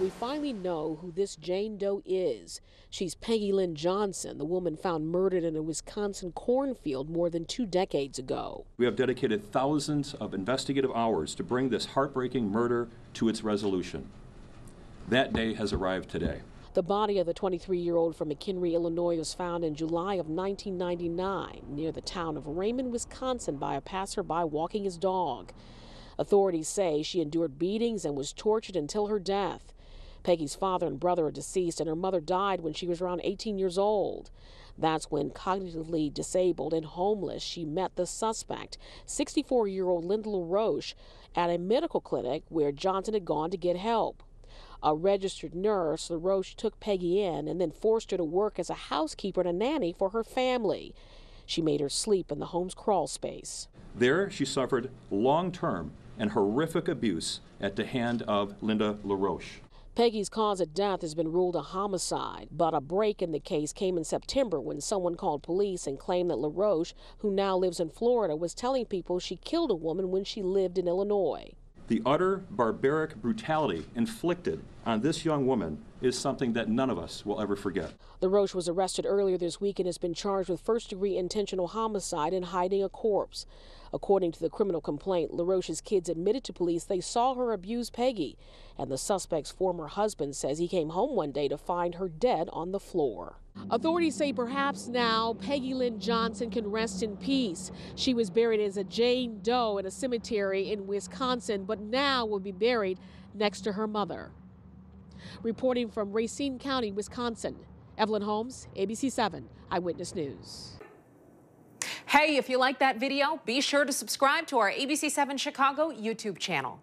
We finally know who this Jane Doe is. She's Peggy Lynn Johnson, the woman found murdered in a Wisconsin cornfield more than two decades ago. We have dedicated thousands of investigative hours to bring this heartbreaking murder to its resolution. That day has arrived today. The body of the 23-year-old from McHenry, Illinois was found in July of 1999 near the town of Raymond, Wisconsin by a passerby walking his dog. Authorities say she endured beatings and was tortured until her death. Peggy's father and brother are deceased, and her mother died when she was around 18 years old. That's when cognitively disabled and homeless, she met the suspect, 64 year old Linda LaRoche, at a medical clinic where Johnson had gone to get help. A registered nurse, LaRoche took Peggy in and then forced her to work as a housekeeper and a nanny for her family. She made her sleep in the home's crawl space. There, she suffered long term and horrific abuse at the hand of Linda LaRoche. Peggy's cause of death has been ruled a homicide, but a break in the case came in September when someone called police and claimed that LaRoche, who now lives in Florida, was telling people she killed a woman when she lived in Illinois. The utter barbaric brutality inflicted on this young woman is something that none of us will ever forget. LaRoche was arrested earlier this week and has been charged with first degree intentional homicide and hiding a corpse. According to the criminal complaint, LaRoche's kids admitted to police they saw her abuse Peggy, and the suspect's former husband says he came home one day to find her dead on the floor. Authorities say perhaps now Peggy Lynn Johnson can rest in peace. She was buried as a Jane Doe in a cemetery in Wisconsin, but now will be buried next to her mother. Reporting from Racine County, Wisconsin, Evelyn Holmes, ABC 7 Eyewitness News. Hey, if you like that video, be sure to subscribe to our ABC 7 Chicago YouTube channel.